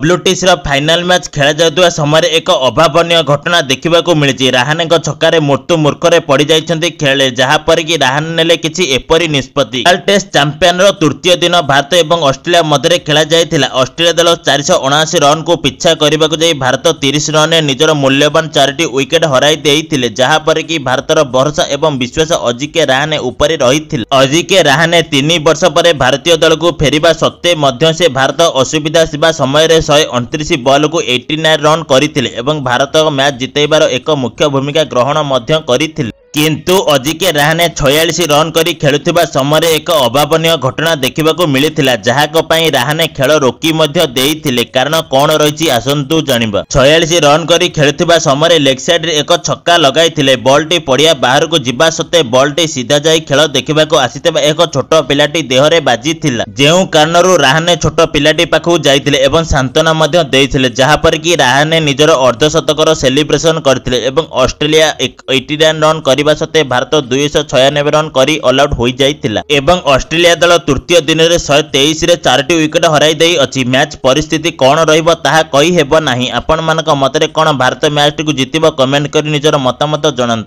ଡବ୍ଲ୍ୟୁଟିସିର final match ଖେଳାଯାଉଥିବା ସମୟରେ ଏକ ଅଭାବନୀୟ ଘଟଣା ଦେଖିବାକୁ ମିଳିଛି ରାହାନେଙ୍କ ଛକାରେ ମୃତ୍ୟୁ ମୂର୍ଖରେ ପଡ଼ିଯାଇଛନ୍ତି ଖେଳାଳି ଯାହାପରେ କି ରାହାନେ ନେଲେ କିଛି ଏପରି ନିଷ୍ପତ୍ତି ଟେଷ୍ଟ ଚାମ୍ପିୟନର ତୃତୀୟ ଦିନ ଭାରତ ଏବଂ ଅଷ୍ଟ୍ରେଲିଆ ମଧ୍ୟରେ ଖେଳାଯାଇଥିଲା ଅଷ୍ଟ୍ରେଲିଆ ଦଳ ଚାରିଶହ ଅଣାଅଶୀ ରନ୍କୁ ପିଛା କରିବାକୁ ଯାଇ ଭାରତ ତିରିଶ ରନ୍ରେ ନିଜର ମୂଲ୍ୟବାନ ଚାରିଟି ୱିକେଟ୍ ହରାଇ ଦେଇଥିଲେ ଯାହାପରେ କି ଭାରତର ଭରସା ଏବଂ ବିଶ୍ୱାସ ଅଜିକେ ରାହାନେ ଉପରେ ରହିଥିଲା ଅଜିକେ ରାହାନେ ତିନି ବର୍ଷ ପରେ ଭାରତୀୟ ଦଳକୁ ଫେରିବା ସତ୍ତ୍ୱେ ମଧ୍ୟ ସେ ଭାରତ ଅସୁବିଧା ଥିବା ସମୟରେ ଶହେ ଅଣତିରିଶ ବଲ୍କୁ ଏଇଟି ନାଇନ୍ ରନ୍ କରିଥିଲେ ଏବଂ ଭାରତ ମ୍ୟାଚ୍ ଜିତେଇବାର ଏକ ମୁଖ୍ୟ ଭୂମିକା ଗ୍ରହଣ ମଧ୍ୟ କରିଥିଲେ କିନ୍ତୁ ଅଜିଙ୍କ୍ୟ ରାହାନେ ଛୟାଳିଶ ରନ୍ କରି ଖେଳୁଥିବା ସମୟରେ ଏକ ଅଭାବନୀୟ ଘଟଣା ଦେଖିବାକୁ ମିଳିଥିଲା ଯାହାଙ୍କ ପାଇଁ ରାହାନେ ଖେଳ ରୋକି ମଧ୍ୟ ଦେଇଥିଲେ କାରଣ କ'ଣ ରହିଛି ଆସନ୍ତୁ ଜାଣିବା ଛୟାଳିଶ ରନ୍ କରି ଖେଳୁଥିବା ସମୟରେ ଲେଗ୍ ସାଇଡ୍ରେ ଏକ ଛକା ଲଗାଇଥିଲେ ବଲ୍ଟି ପଡ଼ିଆ ବାହାରକୁ ଯିବା ସତ୍ତ୍ୱେ ବଲ୍ଟି ସିଧା ଯାଇ ଖେଳ ଦେଖିବାକୁ ଆସିଥିବା ଏକ ଛୋଟ ପିଲାଟି ଦେହରେ ବାଜିଥିଲା ଯେଉଁ କାରଣରୁ ରାହାନେ ଛୋଟ ପିଲାଟି ପାଖକୁ ଯାଇଥିଲେ ଏବଂ ସାନ୍ତ୍ୱନା ମଧ୍ୟ ଦେଇଥିଲେ ଯାହାପରେ କି ରାହାନେ ନିଜର ଅର୍ଦ୍ଧଶତକର ସେଲିବ୍ରେସନ୍ କରିଥିଲେ ଏବଂ ଅଷ୍ଟ୍ରେଲିଆ ରନ୍ କରି କରିବା ସତ୍ତ୍ୱେ ଭାରତ ଦୁଇଶହ ଛୟାନବେ ରନ୍ କରି ଅଲ୍ଆଉଟ୍ ହୋଇଯାଇଥିଲା ଏବଂ ଅଷ୍ଟ୍ରେଲିଆ ଦଳ ତୃତୀୟ ଦିନରେ ଶହେ ତେଇଶରେ ଚାରିଟି ୱିକେଟ୍ ହରାଇ ଦେଇଅଛି ମ୍ୟାଚ୍ ପରିସ୍ଥିତି କ'ଣ ରହିବ ତାହା କହିହେବ ନାହିଁ ଆପଣମାନଙ୍କ ମତରେ କ'ଣ ଭାରତ ମ୍ୟାଚ୍ଟିକୁ ଜିତିବ କମେଣ୍ଟ କରି ନିଜର ମତାମତ ଜଣାନ୍ତୁ